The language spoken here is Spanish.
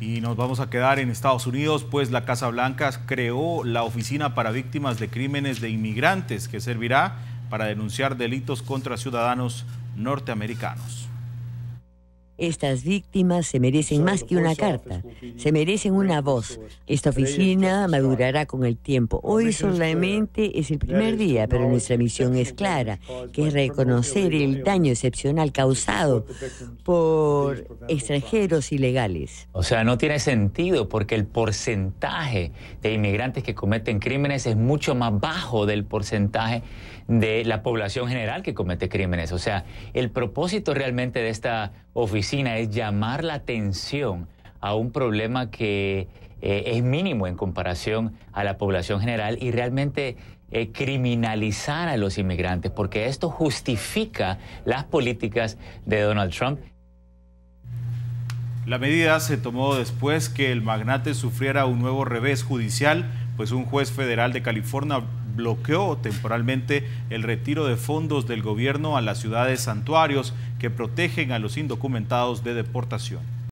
Y nos vamos a quedar en Estados Unidos, pues la Casa Blanca creó la Oficina para Víctimas de Crímenes de Inmigrantes, que servirá para denunciar delitos contra ciudadanos norteamericanos. Estas víctimas se merecen más que una carta, se merecen una voz. Esta oficina madurará con el tiempo. Hoy solamente es el primer día, pero nuestra misión es clara, que es reconocer el daño excepcional causado por extranjeros ilegales. O sea, no tiene sentido porque el porcentaje de inmigrantes que cometen crímenes es mucho más bajo del porcentaje de la población general que comete crímenes. O sea, el propósito realmente de esta oficina es llamar la atención a un problema que eh, es mínimo en comparación a la población general y realmente eh, criminalizar a los inmigrantes, porque esto justifica las políticas de Donald Trump. La medida se tomó después que el magnate sufriera un nuevo revés judicial, pues un juez federal de California bloqueó temporalmente el retiro de fondos del gobierno a las ciudades santuarios que protegen a los indocumentados de deportación.